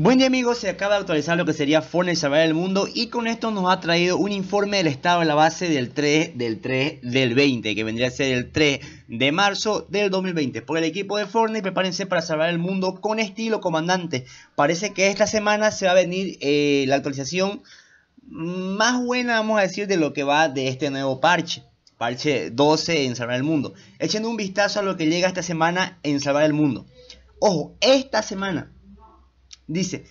Buen día amigos, se acaba de actualizar lo que sería Fortnite Salvar el Mundo y con esto nos ha traído un informe del estado de la base del 3 del 3 del 20 que vendría a ser el 3 de marzo del 2020 por el equipo de Fortnite prepárense para salvar el mundo con estilo comandante parece que esta semana se va a venir eh, la actualización más buena vamos a decir de lo que va de este nuevo parche parche 12 en salvar el mundo Echando un vistazo a lo que llega esta semana en salvar el mundo ojo, esta semana Dice,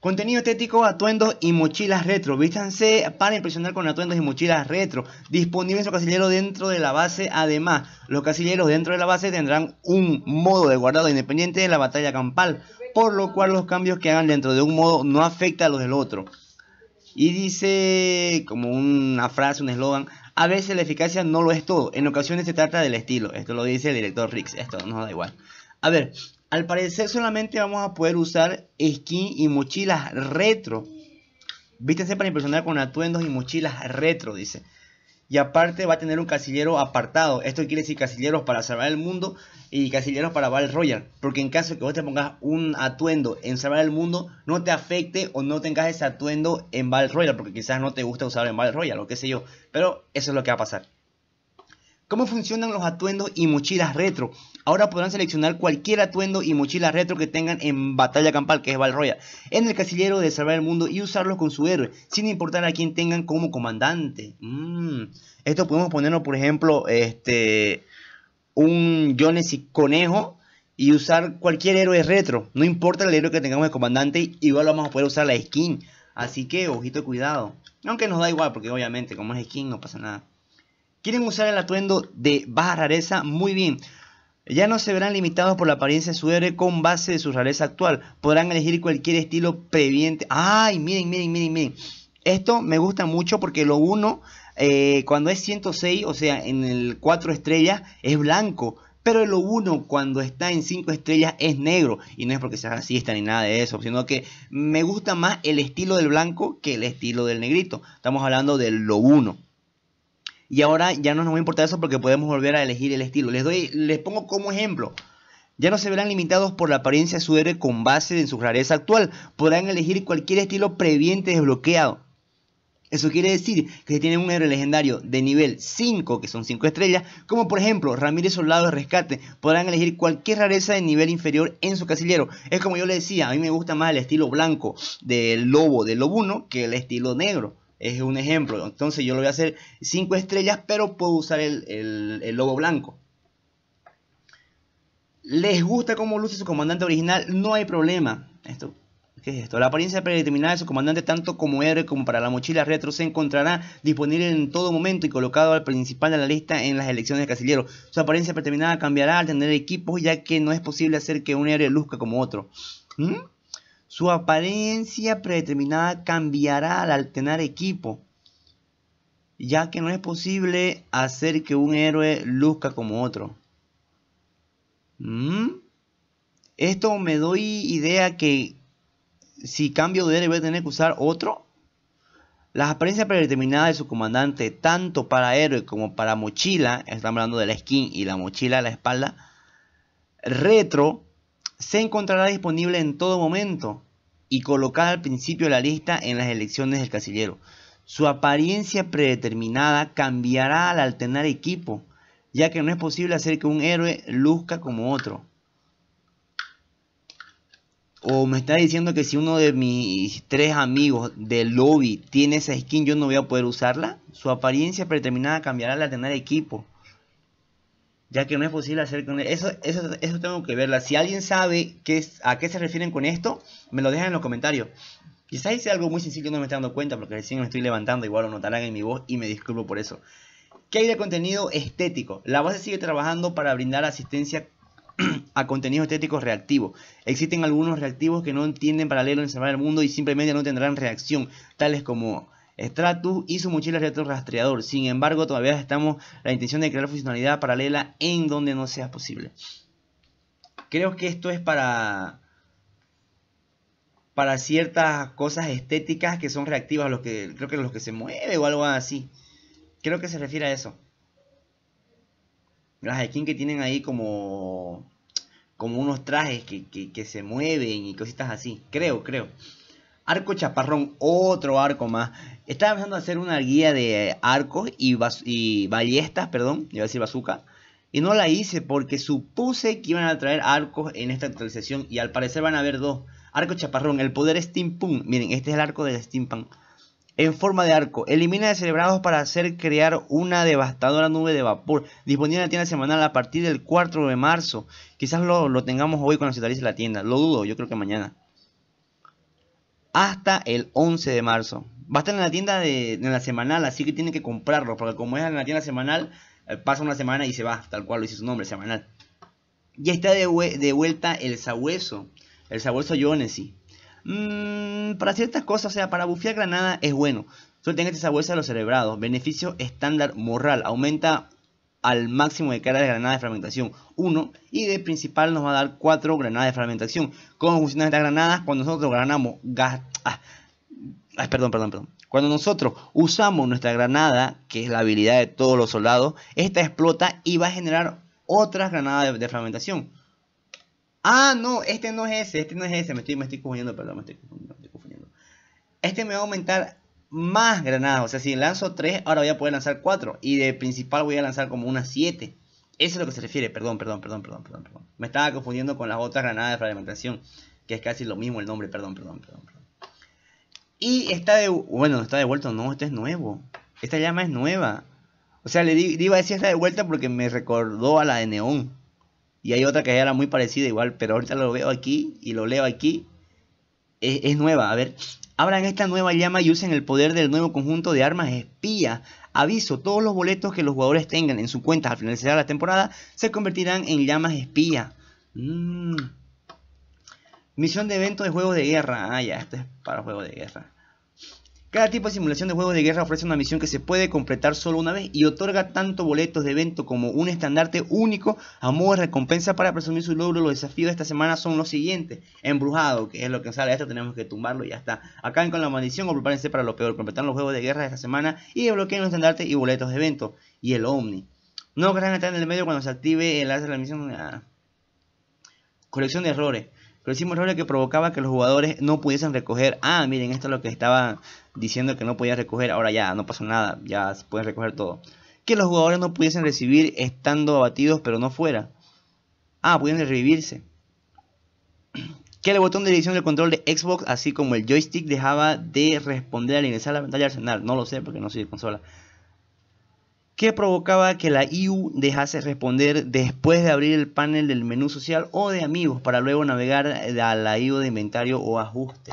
Contenido estético, atuendos y mochilas retro. Vístanse para impresionar con atuendos y mochilas retro. Disponible en su casillero dentro de la base. Además, los casilleros dentro de la base tendrán un modo de guardado independiente de la batalla campal. Por lo cual los cambios que hagan dentro de un modo no afectan a los del otro. Y dice como una frase, un eslogan. A veces la eficacia no lo es todo. En ocasiones se trata del estilo. Esto lo dice el director Rix. Esto no da igual. A ver, al parecer solamente vamos a poder usar skin y mochilas retro. Vístense para impresionar con atuendos y mochilas retro, dice. Y aparte va a tener un casillero apartado. Esto quiere decir casilleros para salvar el mundo y casilleros para Val Royal, Porque en caso de que vos te pongas un atuendo en salvar el mundo, no te afecte o no tengas ese atuendo en Val Royal, Porque quizás no te gusta usar en Val Royal, o qué sé yo. Pero eso es lo que va a pasar. ¿Cómo funcionan los atuendos y mochilas retro? Ahora podrán seleccionar cualquier atuendo y mochila retro que tengan en Batalla Campal, que es Valroya, en el casillero de Salvar el Mundo y usarlos con su héroe, sin importar a quién tengan como comandante. Mm. Esto podemos ponernos, por ejemplo, este, un Jones y Conejo y usar cualquier héroe retro. No importa el héroe que tengamos de comandante, igual vamos a poder usar la skin. Así que, ojito, cuidado. Aunque nos da igual, porque obviamente, como es skin, no pasa nada. ¿Quieren usar el atuendo de baja rareza? Muy bien. Ya no se verán limitados por la apariencia de su con base de su rareza actual. Podrán elegir cualquier estilo previente. ¡Ay! Miren, miren, miren, miren. Esto me gusta mucho porque lo uno, eh, cuando es 106, o sea, en el 4 estrellas, es blanco. Pero lo uno cuando está en 5 estrellas es negro. Y no es porque sea racista ni nada de eso. Sino que me gusta más el estilo del blanco que el estilo del negrito. Estamos hablando del lo uno y ahora ya no nos va a importar eso porque podemos volver a elegir el estilo. Les, doy, les pongo como ejemplo. Ya no se verán limitados por la apariencia de su héroe con base en su rareza actual. Podrán elegir cualquier estilo previente desbloqueado. Eso quiere decir que si tienen un héroe legendario de nivel 5, que son 5 estrellas, como por ejemplo Ramírez Soldado de Rescate, podrán elegir cualquier rareza de nivel inferior en su casillero. Es como yo le decía, a mí me gusta más el estilo blanco del lobo de Lobuno que el estilo negro es un ejemplo. Entonces yo lo voy a hacer 5 estrellas, pero puedo usar el, logo blanco. ¿Les gusta cómo luce su comandante original? No hay problema. Esto, ¿Qué es esto? La apariencia predeterminada de su comandante, tanto como héroe como para la mochila retro, se encontrará disponible en todo momento y colocado al principal de la lista en las elecciones de casillero. Su apariencia predeterminada cambiará al tener equipos, ya que no es posible hacer que un héroe luzca como otro. ¿Mm? Su apariencia predeterminada cambiará al alternar equipo, ya que no es posible hacer que un héroe luzca como otro. ¿Mm? Esto me doy idea que si cambio de héroe voy a tener que usar otro. Las apariencias predeterminadas de su comandante, tanto para héroe como para mochila, estamos hablando de la skin y la mochila a la espalda, retro se encontrará disponible en todo momento y colocada al principio de la lista en las elecciones del casillero. Su apariencia predeterminada cambiará al alternar equipo, ya que no es posible hacer que un héroe luzca como otro. O me está diciendo que si uno de mis tres amigos del lobby tiene esa skin, yo no voy a poder usarla. Su apariencia predeterminada cambiará al alternar equipo ya que no es posible hacer con eso, eso, eso tengo que verla. Si alguien sabe qué a qué se refieren con esto, me lo dejan en los comentarios. Quizás sea algo muy sencillo no me estoy dando cuenta porque recién me estoy levantando, igual lo notarán en mi voz y me disculpo por eso. ¿Qué hay de contenido estético? La base sigue trabajando para brindar asistencia a contenido estético reactivo. Existen algunos reactivos que no para paralelo en el mundo y simplemente no tendrán reacción, tales como Stratus y su mochila retro rastreador. Sin embargo, todavía estamos la intención de crear funcionalidad paralela en donde no sea posible. Creo que esto es para para ciertas cosas estéticas que son reactivas, que creo que los que se mueve o algo así. Creo que se refiere a eso. Las skins que tienen ahí como como unos trajes que, que se mueven y cositas así. Creo, creo. Arco Chaparrón, otro arco más. Estaba a hacer una guía de arcos y, y ballestas, perdón, iba a decir bazooka. Y no la hice porque supuse que iban a traer arcos en esta actualización y al parecer van a haber dos. Arco chaparrón, el poder steampunk. Miren, este es el arco del steampunk. En forma de arco, elimina celebrados para hacer crear una devastadora nube de vapor. Disponible en la tienda semanal a partir del 4 de marzo. Quizás lo, lo tengamos hoy cuando se actualice la tienda. Lo dudo, yo creo que mañana hasta el 11 de marzo. Va a estar en la tienda de la semanal, así que tienen que comprarlo, porque como es en la tienda semanal, eh, pasa una semana y se va, tal cual lo dice su nombre, semanal. Ya está de, vuelta el sabueso, el sabueso Jonesy. Mm, para ciertas cosas, o sea, para bufear Granada es bueno. Solo tenga este sabueso De los celebrados. Beneficio estándar morral. Aumenta al máximo de cara de granada de fragmentación 1 y de principal nos va a dar 4 granadas de fragmentación. ¿Cómo funcionan estas granadas? Cuando nosotros ganamos gas... Ah, perdón, perdón, perdón. Cuando nosotros usamos nuestra granada, que es la habilidad de todos los soldados, esta explota y va a generar otras granadas de, fragmentación. Ah, no, este no es ese, este no es ese, me estoy, me estoy confundiendo, perdón, me estoy confundiendo. Este me va a aumentar más granadas. O sea, si lanzo 3, ahora voy a poder lanzar 4. Y de principal voy a lanzar como unas 7. Eso es lo que se refiere. Perdón, perdón, perdón, perdón, perdón, perdón. Me estaba confundiendo con las otras granadas de fragmentación. Que es casi lo mismo el nombre. Perdón, perdón, perdón. perdón. Y está de... Bueno, está devuelto. No, este es nuevo. Esta llama es nueva. O sea, le, iba a decir esta de vuelta porque me recordó a la de Neón. Y hay otra que era muy parecida igual, pero ahorita lo veo aquí y lo leo aquí es, nueva. A ver, abran esta nueva llama y usen el poder del nuevo conjunto de armas espía. Aviso, todos los boletos que los jugadores tengan en su cuenta al finalizar la temporada se convertirán en llamas espía. Mm. Misión de evento de juegos de guerra. Ah, ya, esto es para juegos de guerra. Cada tipo de simulación de juegos de guerra ofrece una misión que se puede completar solo una vez y otorga tanto boletos de evento como un estandarte único a modo de recompensa para presumir su logro. Los desafíos de esta semana son los siguientes. Embrujado, que es lo que sale, esto tenemos que tumbarlo y ya está. Acaben con la maldición o prepárense para lo peor, completar los juegos de guerra de esta semana y desbloqueen los estandartes y boletos de evento. Y el Omni. No querrán estar en el medio cuando se active el enlace de la misión. Ah. Colección de errores. pero de errores que provocaba que los jugadores no pudiesen recoger. Ah, miren, esto es lo que estaba diciendo que no podía recoger, ahora ya no pasó nada, ya se puede recoger todo. Que los jugadores no pudiesen recibir estando abatidos pero no fuera. Ah, pueden revivirse. Que el botón de edición del control de Xbox, así como el joystick, dejaba de responder al ingresar a la pantalla arsenal. No lo sé porque no soy de consola. Que provocaba que la IU dejase responder después de abrir el panel del menú social o de amigos para luego navegar a la IU de inventario o ajuste.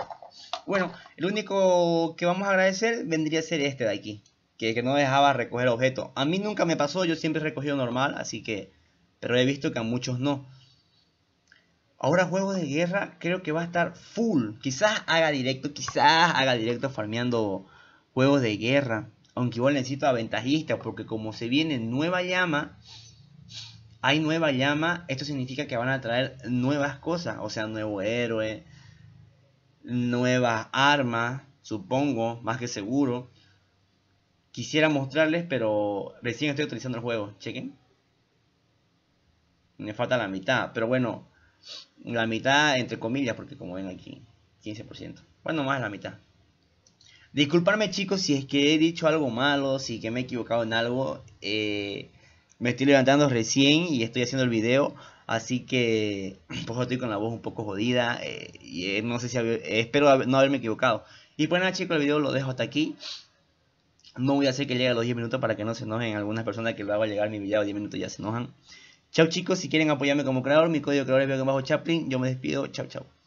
Bueno, el único que vamos a agradecer vendría a ser este de aquí. Que, no dejaba recoger objetos. A mí nunca me pasó, yo siempre he recogido normal, así que... Pero he visto que a muchos no. Ahora juegos de guerra creo que va a estar full. Quizás haga directo, quizás haga directo farmeando juegos de guerra. Aunque igual necesito a porque como se viene nueva llama, hay nueva llama, esto significa que van a traer nuevas cosas. O sea, nuevo héroe, nuevas armas, supongo, más que seguro. Quisiera mostrarles, pero recién estoy utilizando el juego. Chequen. Me falta la mitad, pero bueno, la mitad entre comillas, porque como ven aquí, 15%. Bueno, más la mitad. Disculparme chicos si es que he dicho algo malo, si que me he equivocado en algo. Eh, me estoy levantando recién y estoy haciendo el video. Así que, pues estoy con la voz un poco jodida. Eh, y eh, no sé si eh, espero no haberme equivocado. Y pues nada, chicos, el video lo dejo hasta aquí. No voy a hacer que llegue a los 10 minutos para que no se enojen algunas personas que lo a llegar mi video 10 minutos ya se enojan. Chau chicos, si quieren apoyarme como creador, mi código creador es bajo Chaplin. Yo me despido, Chau chau.